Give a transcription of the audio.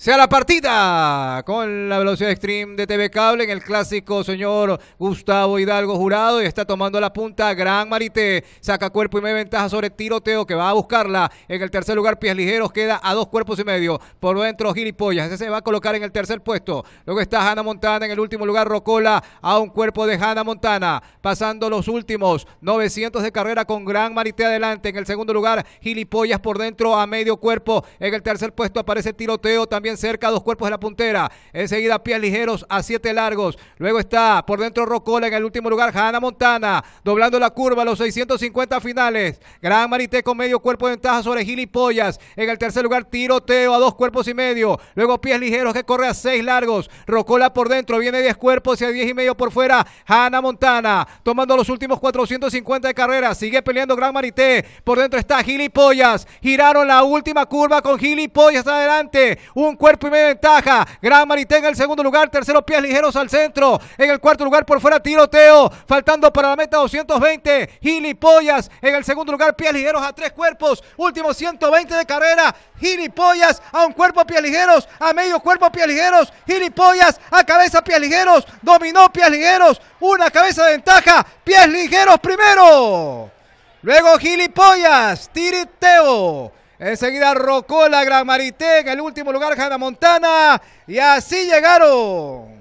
sea la partida con la velocidad stream de TV Cable en el clásico señor Gustavo Hidalgo Jurado y está tomando la punta Gran Marité, saca cuerpo y medio ventaja sobre Tiroteo que va a buscarla en el tercer lugar, Pies Ligeros queda a dos cuerpos y medio, por dentro Gilipollas ese se va a colocar en el tercer puesto luego está Hanna Montana en el último lugar, Rocola a un cuerpo de Hanna Montana pasando los últimos 900 de carrera con Gran Marité adelante en el segundo lugar, Gilipollas por dentro a medio cuerpo, en el tercer puesto aparece Tiroteo también cerca, dos cuerpos de la puntera. Enseguida pies ligeros a siete largos. Luego está por dentro Rocola en el último lugar, Hanna Montana, doblando la curva, a los 650 finales. Gran Marité con medio cuerpo de ventaja sobre Pollas. En el tercer lugar, tiroteo a dos cuerpos y medio. Luego pies ligeros que corre a seis largos. Rocola por dentro, viene diez cuerpos y a diez y medio por fuera. Hanna Montana, tomando los últimos 450 de carrera. Sigue peleando Gran Marité. Por dentro está Gilipollas. Giraron la última curva con Gilipollas adelante. Un cuerpo y media ventaja. Gran Marité en el segundo lugar, tercero pies ligeros al centro. En el cuarto lugar por fuera tiroteo, faltando para la meta 220. Gilipollas en el segundo lugar, pies ligeros a tres cuerpos. Último 120 de carrera. Gilipollas a un cuerpo pies ligeros, a medio cuerpo pies ligeros. Gilipollas a cabeza pies ligeros, dominó pies ligeros. Una cabeza de ventaja, pies ligeros primero. Luego gilipollas, tiriteo. Enseguida rocó Gran en el último lugar Jana Montana. Y así llegaron.